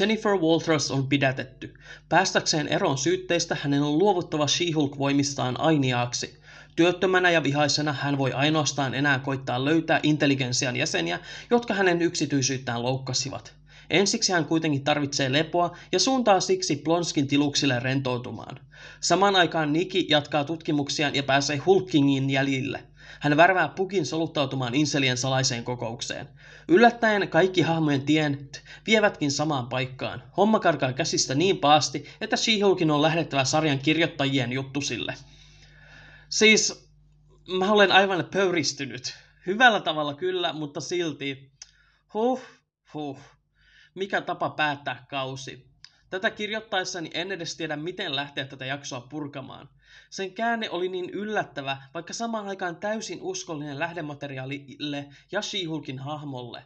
Jennifer Walters on pidätetty. Päästäkseen eroon syytteistä hänen on luovuttava She-Hulk-voimistaan ainiaaksi. Työttömänä ja vihaisena hän voi ainoastaan enää koittaa löytää intelligensian jäseniä, jotka hänen yksityisyyttään loukkasivat. Ensiksi hän kuitenkin tarvitsee lepoa ja suuntaa siksi Plonskin tiluksille rentoutumaan. Samaan aikaan Niki jatkaa tutkimuksiaan ja pääsee Hulkingin jäljille. Hän värvää pukin soluttautumaan Inselien salaiseen kokoukseen. Yllättäen kaikki hahmojen tien vievätkin samaan paikkaan. Homma karkaa käsistä niin paasti, että she on lähdettävä sarjan kirjoittajien juttusille. Siis mä olen aivan pöyristynyt. Hyvällä tavalla kyllä, mutta silti. Huh, huh. Mikä tapa päättää kausi. Tätä kirjoittaessani en edes tiedä, miten lähteä tätä jaksoa purkamaan. Sen käänne oli niin yllättävä, vaikka samaan aikaan täysin uskollinen lähdemateriaalille ja Shihulkin hahmolle.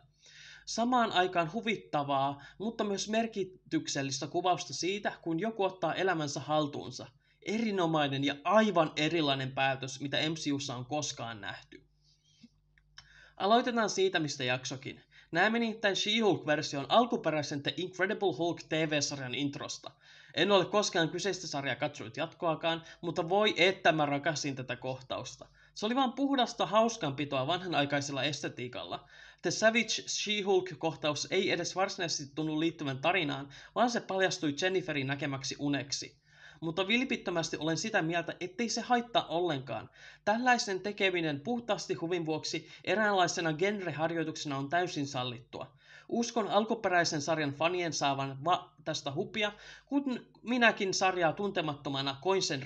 Samaan aikaan huvittavaa, mutta myös merkityksellistä kuvausta siitä, kun joku ottaa elämänsä haltuunsa. Erinomainen ja aivan erilainen päätös, mitä MCUssa on koskaan nähty. Aloitetaan siitä, mistä jaksokin. Nämä meni tämän She-Hulk-version alkuperäisen The Incredible Hulk TV-sarjan introsta. En ole koskaan kyseistä sarjaa katsonut jatkoakaan, mutta voi että mä rakasin tätä kohtausta. Se oli vaan puhdasta hauskanpitoa vanhanaikaisella estetiikalla. The Savage She-Hulk-kohtaus ei edes varsinaisesti tunnu liittyvän tarinaan, vaan se paljastui Jenniferin näkemäksi uneksi mutta vilpittömästi olen sitä mieltä, ettei se haittaa ollenkaan. Tällaisen tekeminen puhtaasti huvin vuoksi eräänlaisena genreharjoituksena on täysin sallittua. Uskon alkuperäisen sarjan fanien saavan va- tästä hupia, kun minäkin sarjaa tuntemattomana koin sen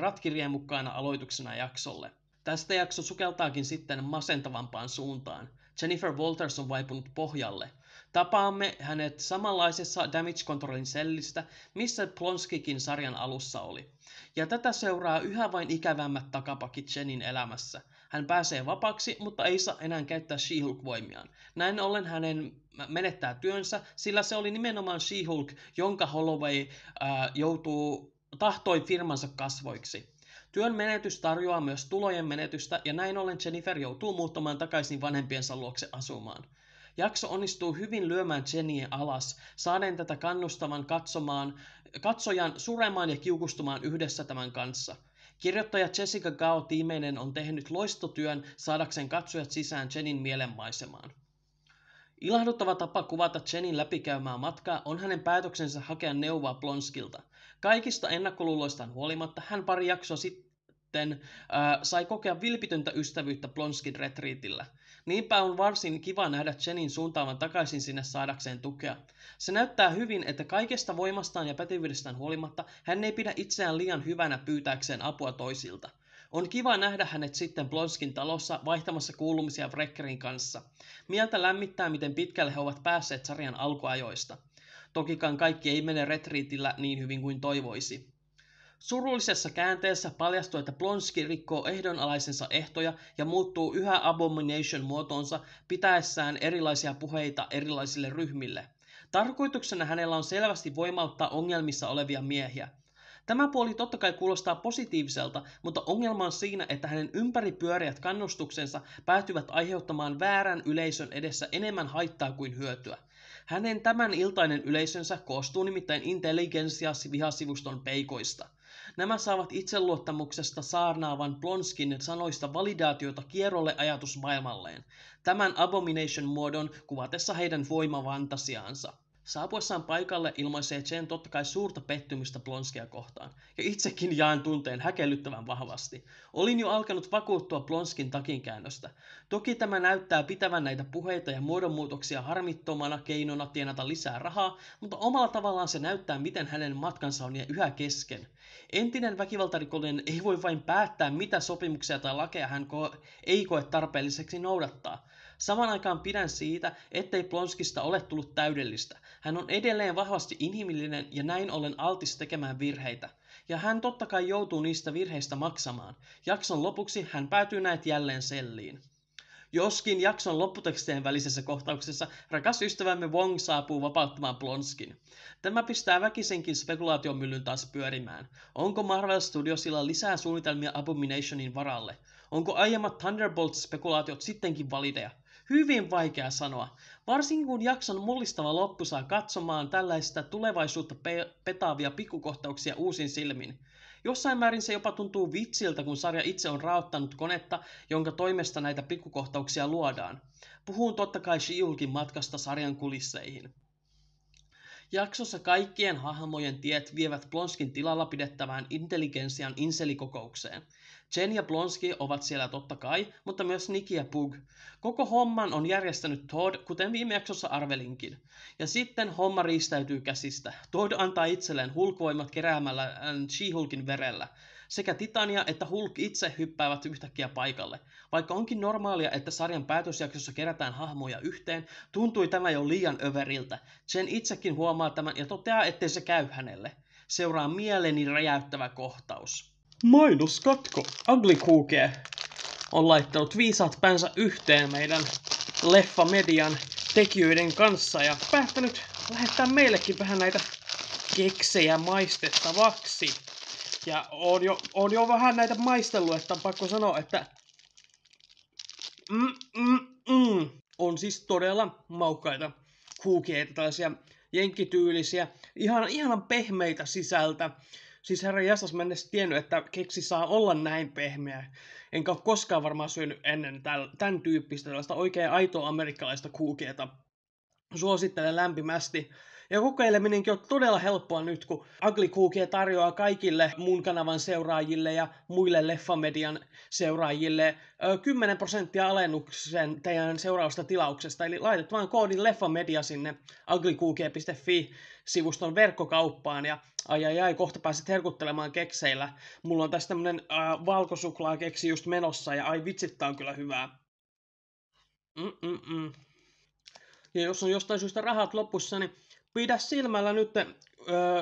mukana aloituksena jaksolle. Tästä jakso sukeltaakin sitten masentavampaan suuntaan. Jennifer Walters on vaipunut pohjalle – Tapaamme hänet samanlaisessa Damage Controlin sellistä, missä Plonskikin sarjan alussa oli. Ja tätä seuraa yhä vain ikävämmät takapakit Jenin elämässä. Hän pääsee vapaksi, mutta ei saa enää käyttää she voimiaan Näin ollen hänen menettää työnsä, sillä se oli nimenomaan she jonka Holloway ää, joutuu, tahtoi firmansa kasvoiksi. Työn menetys tarjoaa myös tulojen menetystä ja näin ollen Jennifer joutuu muuttamaan takaisin vanhempiensa luokse asumaan. Jakso onnistuu hyvin lyömään Jennyä alas, saaden tätä kannustavan katsomaan, katsojan suremaan ja kiukustumaan yhdessä tämän kanssa. Kirjoittaja Jessica Gao Tiimeinen on tehnyt loistotyön saadakseen katsojat sisään Jenin mielenmaisemaan. Ilahduttava tapa kuvata Jenin läpikäymää matkaa on hänen päätöksensä hakea neuvoa Blonskilta. Kaikista ennakkoluuloistaan huolimatta hän pari jaksoa sitten äh, sai kokea vilpitöntä ystävyyttä Blonskin retriitillä – Niinpä on varsin kiva nähdä Chenin suuntaavan takaisin sinne saadakseen tukea. Se näyttää hyvin, että kaikesta voimastaan ja pätevyydestään huolimatta hän ei pidä itseään liian hyvänä pyytääkseen apua toisilta. On kiva nähdä hänet sitten Blonskin talossa vaihtamassa kuulumisia Vrekkerin kanssa. Mieltä lämmittää, miten pitkälle he ovat päässeet sarjan alkuajoista. Tokikaan kaikki ei mene retriitillä niin hyvin kuin toivoisi. Surullisessa käänteessä paljastuu, että Blonski rikkoo ehdonalaisensa ehtoja ja muuttuu yhä Abomination-muotoonsa pitäessään erilaisia puheita erilaisille ryhmille. Tarkoituksena hänellä on selvästi voimauttaa ongelmissa olevia miehiä. Tämä puoli totta kai kuulostaa positiiviselta, mutta ongelma on siinä, että hänen ympäripyöreät kannustuksensa päätyvät aiheuttamaan väärän yleisön edessä enemmän haittaa kuin hyötyä. Hänen tämän iltainen yleisönsä koostuu nimittäin intelligenssias vihasivuston peikoista. Nämä saavat itseluottamuksesta saarnaavan Blonskin sanoista validaatiota kierrolle ajatusmaailmalleen, tämän abomination muodon kuvatessa heidän voimavantasiaansa. Saapuessaan paikalle ilmaisee Chen totta kai suurta pettymystä Blonskia kohtaan, ja itsekin jaan tunteen häkellyttävän vahvasti. Olin jo alkanut vakuuttua Blonskin takinkäännöstä. Toki tämä näyttää pitävän näitä puheita ja muodonmuutoksia harmittomana keinona tienata lisää rahaa, mutta omalla tavallaan se näyttää, miten hänen matkansa on yhä kesken. Entinen väkivaltarikollinen ei voi vain päättää, mitä sopimuksia tai lakeja hän ko- ei koe tarpeelliseksi noudattaa. Saman aikaan pidän siitä, ettei Plonskista ole tullut täydellistä. Hän on edelleen vahvasti inhimillinen ja näin ollen altis tekemään virheitä. Ja hän totta kai joutuu niistä virheistä maksamaan. Jakson lopuksi hän päätyy näet jälleen selliin. Joskin jakson lopputekstien välisessä kohtauksessa rakas ystävämme Wong saapuu vapauttamaan Plonskin. Tämä pistää väkisinkin spekulaatiomyllyn taas pyörimään. Onko Marvel Studiosilla lisää suunnitelmia Abominationin varalle? Onko aiemmat Thunderbolt-spekulaatiot sittenkin valideja? Hyvin vaikea sanoa. Varsinkin kun jakson mullistava loppu saa katsomaan tällaista tulevaisuutta pe- petaavia pikkukohtauksia uusin silmin. Jossain määrin se jopa tuntuu vitsiltä, kun sarja itse on raottanut konetta, jonka toimesta näitä pikkukohtauksia luodaan. Puhun totta kai Shiulkin matkasta sarjan kulisseihin. Jaksossa kaikkien hahmojen tiet vievät Plonskin tilalla pidettävään intelligensian inselikokoukseen – Jen ja Blonski ovat siellä totta kai, mutta myös Nikki ja Pug. Koko homman on järjestänyt Todd, kuten viime jaksossa arvelinkin. Ja sitten homma riistäytyy käsistä. Todd antaa itselleen hulkvoimat keräämällä äh, She-Hulkin verellä. Sekä Titania että Hulk itse hyppäävät yhtäkkiä paikalle. Vaikka onkin normaalia, että sarjan päätösjaksossa kerätään hahmoja yhteen, tuntui tämä jo liian överiltä. Jen itsekin huomaa tämän ja toteaa, ettei se käy hänelle. Seuraa mieleni räjäyttävä kohtaus. Mainoskatko. Ugly Cookie on laittanut viisaat päänsä yhteen meidän leffamedian tekijöiden kanssa ja päättänyt lähettää meillekin vähän näitä keksejä maistettavaksi. Ja on jo, on jo vähän näitä maistellut, että on pakko sanoa, että mm, mm, mm. on siis todella maukkaita kuukeita, tällaisia jenkkityylisiä, ihan, ihan pehmeitä sisältä. Siis herra Jasas, mä en edes tiennyt, että keksi saa olla näin pehmeä. Enkä ole koskaan varmaan syönyt ennen tämän tyyppistä tällaista oikein aitoa amerikkalaista kuukieta. Suosittelen lämpimästi. Ja kokeileminenkin on todella helppoa nyt, kun Ugly Cookie tarjoaa kaikille mun kanavan seuraajille ja muille Leffamedian seuraajille 10 prosenttia alennuksen teidän seuraavasta tilauksesta. Eli laitat vaan koodin Leffamedia sinne uglycookie.fi sivuston verkkokauppaan ja ai ai ai, kohta pääset herkuttelemaan kekseillä. Mulla on tässä tämmönen äh, valkosuklaa keksi just menossa ja ai vitsit, tää on kyllä hyvää. Mm-mm-mm. Ja jos on jostain syystä rahat lopussa, niin pidä silmällä nyt öö,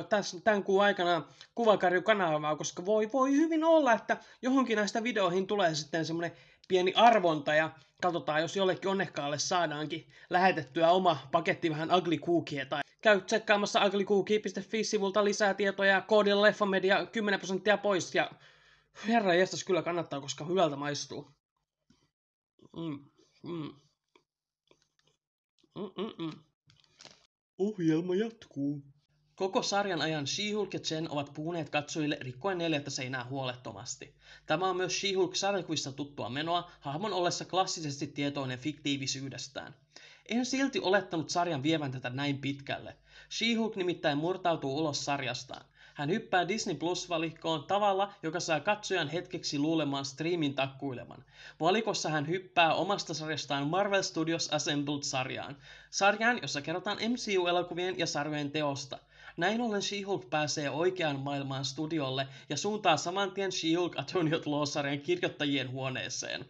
täs, tämän kuun aikana kuvakarjukanavaa, koska voi, voi hyvin olla, että johonkin näistä videoihin tulee sitten semmoinen pieni arvonta ja katsotaan, jos jollekin onnekkaalle saadaankin lähetettyä oma paketti vähän Ugly Cookie tai käy tsekkaamassa uglycookie.fi-sivulta lisää tietoja ja koodilla leffamedia 10 prosenttia pois ja herra jästäs kyllä kannattaa, koska hyvältä maistuu. Mm, mm. Mm-mm-mm. Ohjelma jatkuu. Koko sarjan ajan She-Hulk ja Chen ovat puhuneet katsojille rikkoen neljättä seinää huolettomasti. Tämä on myös she hulk sarjakuvissa tuttua menoa, hahmon ollessa klassisesti tietoinen fiktiivisyydestään. En silti olettanut sarjan vievän tätä näin pitkälle. She-Hulk nimittäin murtautuu ulos sarjastaan. Hän hyppää Disney Plus-valikkoon tavalla, joka saa katsojan hetkeksi luulemaan striimin takkuileman. Valikossa hän hyppää omasta sarjastaan Marvel Studios Assembled-sarjaan. Sarjaan, jossa kerrotaan MCU-elokuvien ja sarjojen teosta. Näin ollen She-Hulk pääsee oikeaan maailmaan studiolle ja suuntaa saman tien She-Hulk Antonio Law-sarjan kirjoittajien huoneeseen.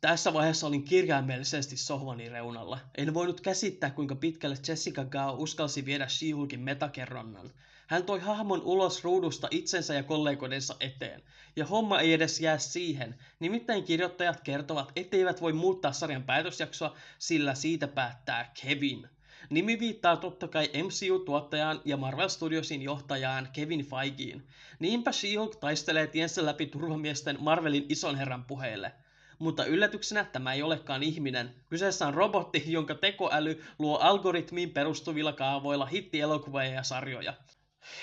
Tässä vaiheessa olin kirjaimellisesti sohvani reunalla. En voinut käsittää, kuinka pitkälle Jessica Gao uskalsi viedä She-Hulkin metakerronnan. Hän toi hahmon ulos ruudusta itsensä ja kollegoidensa eteen. Ja homma ei edes jää siihen, nimittäin kirjoittajat kertovat, etteivät voi muuttaa sarjan päätösjaksoa, sillä siitä päättää Kevin. Nimi viittaa totta kai MCU-tuottajaan ja Marvel Studiosin johtajaan Kevin Feigeen. Niinpä She-Hulk taistelee tiensä läpi turvamiesten Marvelin ison herran puheille – mutta yllätyksenä tämä ei olekaan ihminen. Kyseessä on robotti, jonka tekoäly luo algoritmiin perustuvilla kaavoilla hitti-elokuvia ja sarjoja.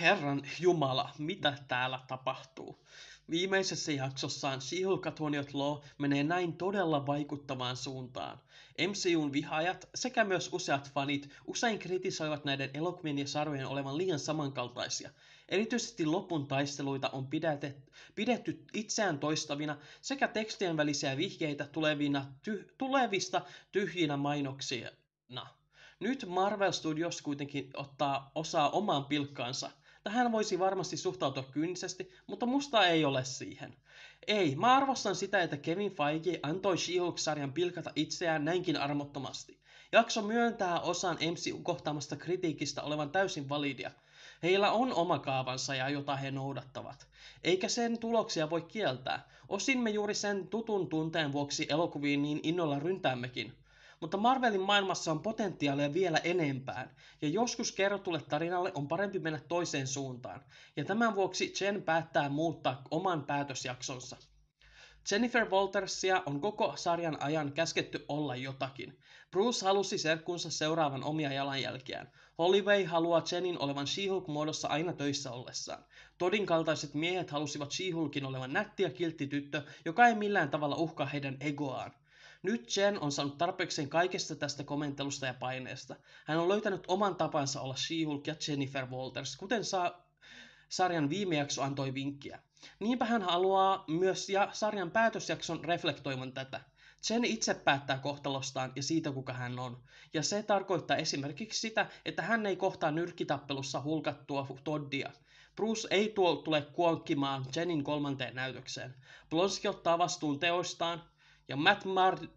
Herran Jumala, mitä täällä tapahtuu? Viimeisessä jaksossaan She-Hulk Law menee näin todella vaikuttavaan suuntaan. MCUn vihaajat sekä myös useat fanit usein kritisoivat näiden elokuvien ja sarjojen olevan liian samankaltaisia. Erityisesti lopun taisteluita on pidetty pidetty itseään toistavina sekä tekstien välisiä vihjeitä tulevina, ty, tulevista tyhjinä mainoksina. Nyt Marvel Studios kuitenkin ottaa osaa omaan pilkkaansa. Tähän voisi varmasti suhtautua kyynisesti, mutta musta ei ole siihen. Ei, mä arvostan sitä, että Kevin Feige antoi She-Hulk-sarjan pilkata itseään näinkin armottomasti. Jakso myöntää osan MCU kohtaamasta kritiikistä olevan täysin validia. Heillä on oma kaavansa ja jota he noudattavat. Eikä sen tuloksia voi kieltää. Osin me juuri sen tutun tunteen vuoksi elokuviin niin innolla ryntäämmekin. Mutta Marvelin maailmassa on potentiaalia vielä enempään, ja joskus kerrotulle tarinalle on parempi mennä toiseen suuntaan, ja tämän vuoksi Jen päättää muuttaa oman päätösjaksonsa. Jennifer Waltersia on koko sarjan ajan käsketty olla jotakin. Bruce halusi serkkunsa seuraavan omia jalanjälkiään. Holloway haluaa Jenin olevan she muodossa aina töissä ollessaan. Todin kaltaiset miehet halusivat she olevan nätti ja kiltti tyttö, joka ei millään tavalla uhkaa heidän egoaan. Nyt Jen on saanut tarpeekseen kaikesta tästä komentelusta ja paineesta. Hän on löytänyt oman tapansa olla She-Hulk ja Jennifer Walters, kuten saa sarjan viime jakso antoi vinkkiä. Niinpä hän haluaa myös ja sarjan päätösjakson reflektoiman tätä. Jen itse päättää kohtalostaan ja siitä, kuka hän on. Ja se tarkoittaa esimerkiksi sitä, että hän ei kohtaa nyrkkitappelussa hulkattua Toddia. Bruce ei tule kuokkimaan Jenin kolmanteen näytökseen. Blonsky ottaa vastuun teoistaan, ja Matt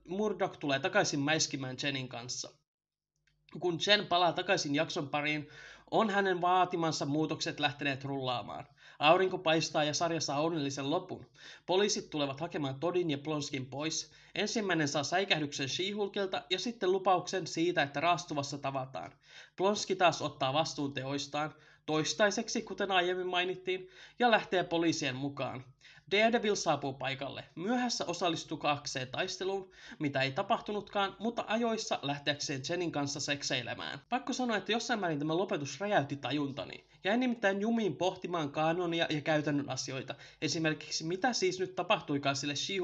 Murdock tulee takaisin mäiskimään Jenin kanssa. Kun Jen palaa takaisin jakson pariin, on hänen vaatimansa muutokset lähteneet rullaamaan. Aurinko paistaa ja sarja saa onnellisen lopun. Poliisit tulevat hakemaan Todin ja Plonskin pois. Ensimmäinen saa säikähdyksen Shihulkilta ja sitten lupauksen siitä, että raastuvassa tavataan. Plonski taas ottaa vastuun teoistaan, toistaiseksi kuten aiemmin mainittiin, ja lähtee poliisien mukaan. Daredevil saapuu paikalle myöhässä osallistukakseen taisteluun, mitä ei tapahtunutkaan, mutta ajoissa lähteäkseen Jenin kanssa sekseilemään. Pakko sanoa, että jossain määrin tämä lopetus räjäytti tajuntani. Jäin nimittäin jumiin pohtimaan kanonia ja käytännön asioita. Esimerkiksi mitä siis nyt tapahtuikaan sille she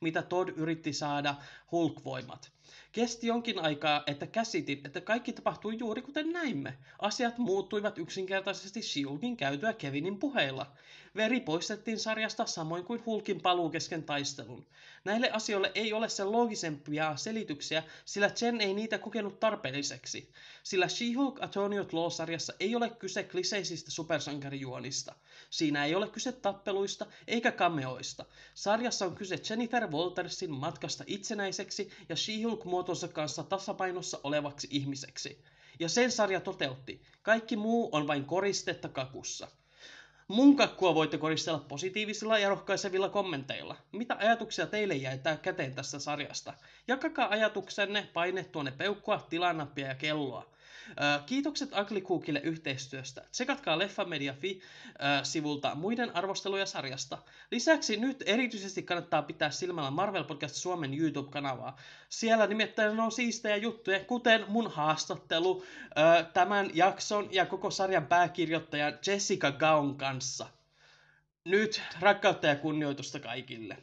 mitä Todd yritti saada Hulk-voimat. Kesti jonkin aikaa, että käsitin, että kaikki tapahtui juuri kuten näimme. Asiat muuttuivat yksinkertaisesti Shieldin käytyä Kevinin puheilla. Veri poistettiin sarjasta samoin kuin Hulkin paluu kesken taistelun. Näille asioille ei ole sen loogisempia selityksiä, sillä Chen ei niitä kokenut tarpeelliseksi. Sillä She-Hulk Attorney Law-sarjassa ei ole kyse kliseisistä supersankarijuonista. Siinä ei ole kyse tappeluista eikä kameoista. Sarjassa on kyse Jennifer Waltersin matkasta itsenäiseksi ja She-Hulk luontonsa kanssa tasapainossa olevaksi ihmiseksi. Ja sen sarja toteutti. Kaikki muu on vain koristetta kakussa. Mun kakkua voitte koristella positiivisilla ja rohkaisevilla kommenteilla. Mitä ajatuksia teille jäi tää käteen tästä sarjasta? Jakakaa ajatuksenne, paine tuonne peukkua, tilanappia ja kelloa. Kiitokset Ugly Cookille yhteistyöstä. Tsekatkaa leffamedia.fi-sivulta muiden arvosteluja sarjasta. Lisäksi nyt erityisesti kannattaa pitää silmällä Marvel Podcast Suomen YouTube-kanavaa. Siellä nimittäin on siistejä juttuja, kuten mun haastattelu tämän jakson ja koko sarjan pääkirjoittajan Jessica Gaun kanssa. Nyt rakkautta ja kunnioitusta kaikille.